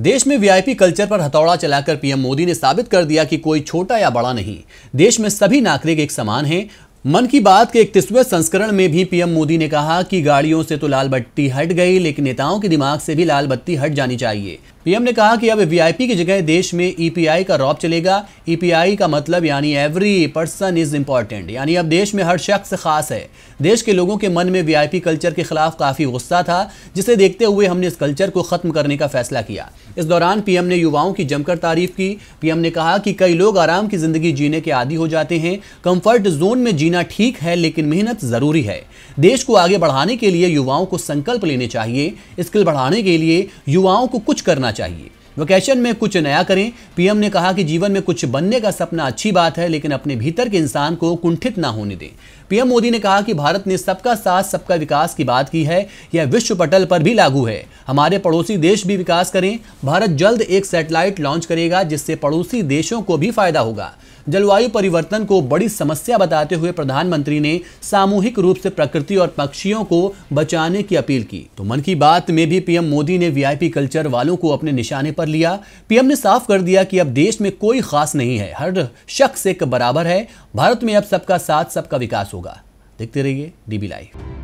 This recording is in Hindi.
देश में वीआईपी कल्चर पर हथौड़ा चलाकर पीएम मोदी ने साबित कर दिया कि कोई छोटा या बड़ा नहीं देश में सभी नागरिक एक समान हैं मन की बात के इकतीसवें संस्करण में भी पीएम मोदी ने कहा कि गाड़ियों से तो लाल बत्ती हट गई लेकिन नेताओं के दिमाग से भी लाल बत्ती हट जानी चाहिए पीएम ने कहा कि अब वीआईपी की जगह देश में ईपीआई e का रॉब चलेगा ईपीआई e का मतलब यानी एवरी पर्सन इज इम्पॉर्टेंट यानी अब देश में हर शख्स खास है देश के लोगों के मन में वी कल्चर के खिलाफ काफ़ी गुस्सा था जिसे देखते हुए हमने इस कल्चर को ख़त्म करने का फैसला किया इस दौरान पीएम ने युवाओं की जमकर तारीफ की पीएम ने कहा कि कई लोग आराम की ज़िंदगी जीने के आदि हो जाते हैं कम्फर्ट जोन में जीने जीना ठीक है लेकिन मेहनत ज़रूरी है देश को आगे बढ़ाने के लिए युवाओं को संकल्प लेने चाहिए स्किल बढ़ाने के लिए युवाओं को कुछ करना चाहिए वोकेशन में कुछ नया करें पीएम ने कहा कि जीवन में कुछ बनने का सपना अच्छी बात है लेकिन अपने भीतर के इंसान को कुंठित ना होने दें पीएम मोदी ने कहा कि भारत ने सबका साथ सबका विकास की बात की है यह विश्व पटल पर भी लागू है हमारे पड़ोसी देश भी विकास करें भारत जल्द एक सैटेलाइट लॉन्च करेगा जिससे पड़ोसी देशों को भी फायदा होगा जलवायु परिवर्तन को बड़ी समस्या बताते हुए प्रधानमंत्री ने सामूहिक रूप से प्रकृति और पक्षियों को बचाने की अपील की तो मन की बात में भी पीएम मोदी ने वीआईपी कल्चर वालों को अपने निशाने पर लिया पीएम ने साफ कर दिया कि अब देश में कोई खास नहीं है हर शख्स एक बराबर है भारत में अब सबका साथ सबका विकास होगा देखते रहिए डीबी लाइव